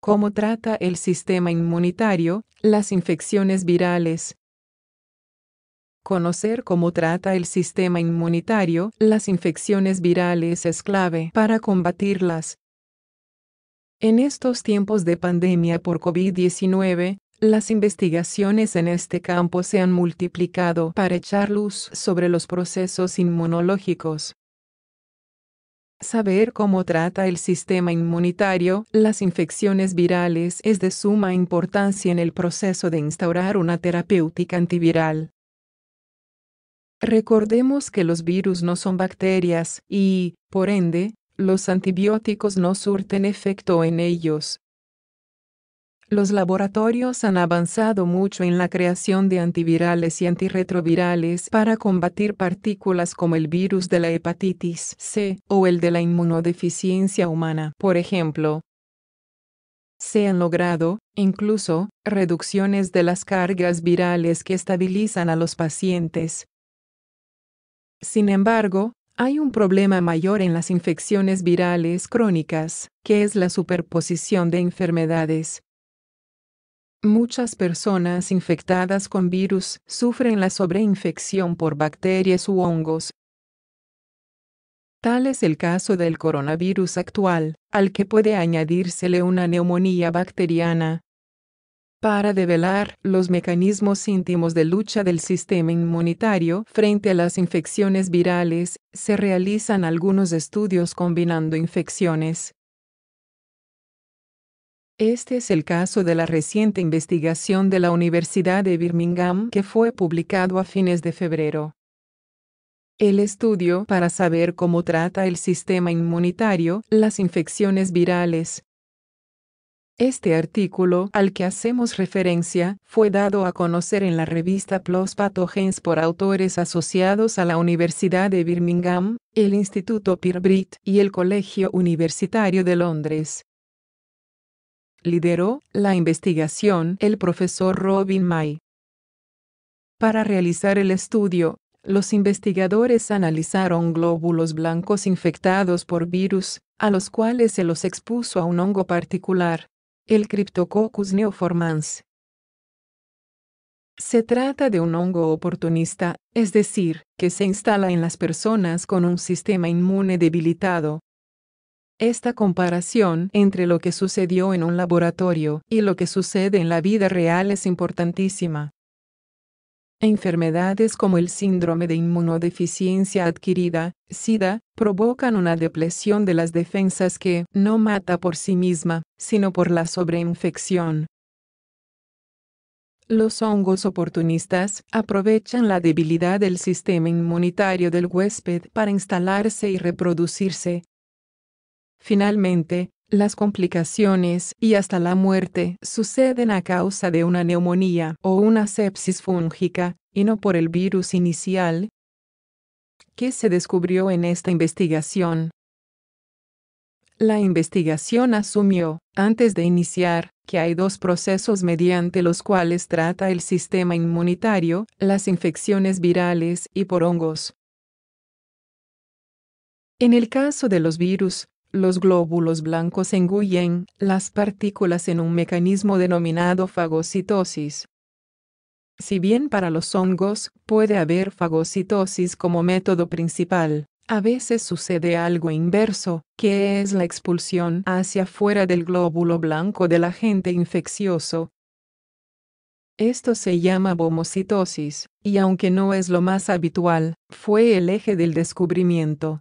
¿Cómo trata el sistema inmunitario las infecciones virales? Conocer cómo trata el sistema inmunitario las infecciones virales es clave para combatirlas. En estos tiempos de pandemia por COVID-19, las investigaciones en este campo se han multiplicado para echar luz sobre los procesos inmunológicos. Saber cómo trata el sistema inmunitario las infecciones virales es de suma importancia en el proceso de instaurar una terapéutica antiviral. Recordemos que los virus no son bacterias y, por ende, los antibióticos no surten efecto en ellos, los laboratorios han avanzado mucho en la creación de antivirales y antirretrovirales para combatir partículas como el virus de la hepatitis C o el de la inmunodeficiencia humana, por ejemplo. Se han logrado, incluso, reducciones de las cargas virales que estabilizan a los pacientes. Sin embargo, hay un problema mayor en las infecciones virales crónicas, que es la superposición de enfermedades, Muchas personas infectadas con virus sufren la sobreinfección por bacterias u hongos. Tal es el caso del coronavirus actual, al que puede añadírsele una neumonía bacteriana. Para develar los mecanismos íntimos de lucha del sistema inmunitario frente a las infecciones virales, se realizan algunos estudios combinando infecciones, este es el caso de la reciente investigación de la Universidad de Birmingham que fue publicado a fines de febrero. El estudio para saber cómo trata el sistema inmunitario las infecciones virales. Este artículo al que hacemos referencia fue dado a conocer en la revista PLOS Pathogens por autores asociados a la Universidad de Birmingham, el Instituto Pirbrit y el Colegio Universitario de Londres lideró la investigación el profesor Robin May. Para realizar el estudio, los investigadores analizaron glóbulos blancos infectados por virus, a los cuales se los expuso a un hongo particular, el Cryptococcus neoformans. Se trata de un hongo oportunista, es decir, que se instala en las personas con un sistema inmune debilitado, esta comparación entre lo que sucedió en un laboratorio y lo que sucede en la vida real es importantísima. Enfermedades como el síndrome de inmunodeficiencia adquirida, SIDA, provocan una depresión de las defensas que no mata por sí misma, sino por la sobreinfección. Los hongos oportunistas aprovechan la debilidad del sistema inmunitario del huésped para instalarse y reproducirse, Finalmente, las complicaciones y hasta la muerte suceden a causa de una neumonía o una sepsis fúngica, y no por el virus inicial. ¿Qué se descubrió en esta investigación? La investigación asumió, antes de iniciar, que hay dos procesos mediante los cuales trata el sistema inmunitario, las infecciones virales y por hongos. En el caso de los virus, los glóbulos blancos engullen las partículas en un mecanismo denominado fagocitosis. Si bien para los hongos puede haber fagocitosis como método principal, a veces sucede algo inverso, que es la expulsión hacia fuera del glóbulo blanco del agente infeccioso. Esto se llama bomocitosis, y aunque no es lo más habitual, fue el eje del descubrimiento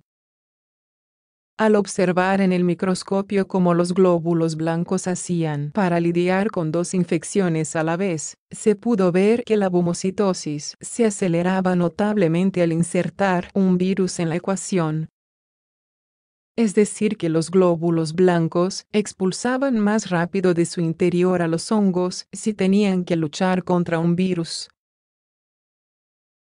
al observar en el microscopio cómo los glóbulos blancos hacían para lidiar con dos infecciones a la vez, se pudo ver que la bumocitosis se aceleraba notablemente al insertar un virus en la ecuación. Es decir, que los glóbulos blancos expulsaban más rápido de su interior a los hongos si tenían que luchar contra un virus.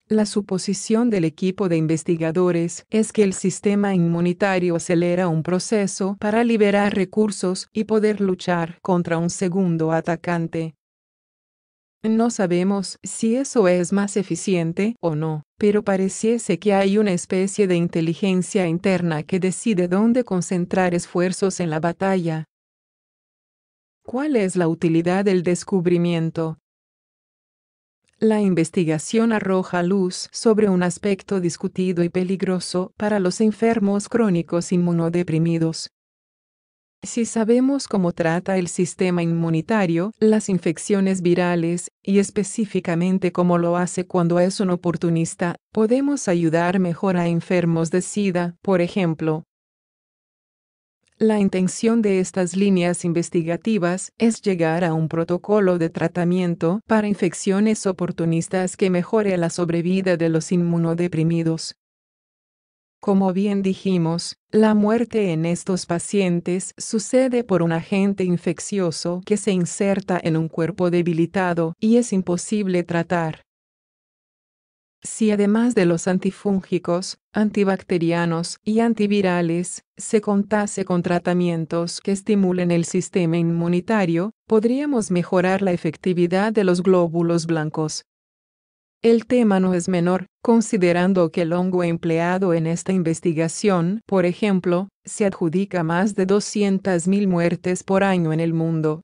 La suposición del equipo de investigadores es que el sistema inmunitario acelera un proceso para liberar recursos y poder luchar contra un segundo atacante. No sabemos si eso es más eficiente o no, pero pareciese que hay una especie de inteligencia interna que decide dónde concentrar esfuerzos en la batalla. ¿Cuál es la utilidad del descubrimiento? La investigación arroja luz sobre un aspecto discutido y peligroso para los enfermos crónicos inmunodeprimidos. Si sabemos cómo trata el sistema inmunitario las infecciones virales, y específicamente cómo lo hace cuando es un oportunista, podemos ayudar mejor a enfermos de SIDA, por ejemplo, la intención de estas líneas investigativas es llegar a un protocolo de tratamiento para infecciones oportunistas que mejore la sobrevida de los inmunodeprimidos. Como bien dijimos, la muerte en estos pacientes sucede por un agente infeccioso que se inserta en un cuerpo debilitado y es imposible tratar. Si además de los antifúngicos, antibacterianos y antivirales, se contase con tratamientos que estimulen el sistema inmunitario, podríamos mejorar la efectividad de los glóbulos blancos. El tema no es menor, considerando que el hongo empleado en esta investigación, por ejemplo, se adjudica más de 200.000 muertes por año en el mundo,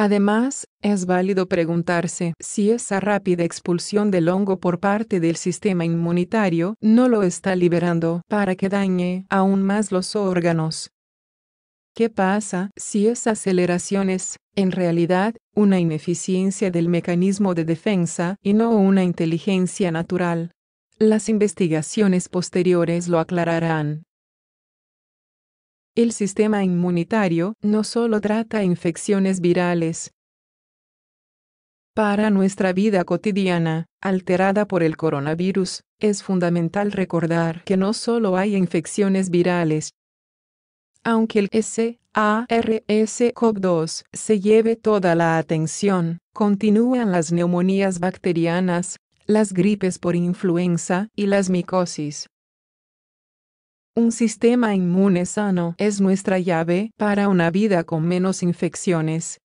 Además, es válido preguntarse si esa rápida expulsión del hongo por parte del sistema inmunitario no lo está liberando para que dañe aún más los órganos. ¿Qué pasa si esa aceleración es, en realidad, una ineficiencia del mecanismo de defensa y no una inteligencia natural? Las investigaciones posteriores lo aclararán. El sistema inmunitario no solo trata infecciones virales. Para nuestra vida cotidiana, alterada por el coronavirus, es fundamental recordar que no solo hay infecciones virales. Aunque el SARS-CoV-2 se lleve toda la atención, continúan las neumonías bacterianas, las gripes por influenza y las micosis. Un sistema inmune sano es nuestra llave para una vida con menos infecciones,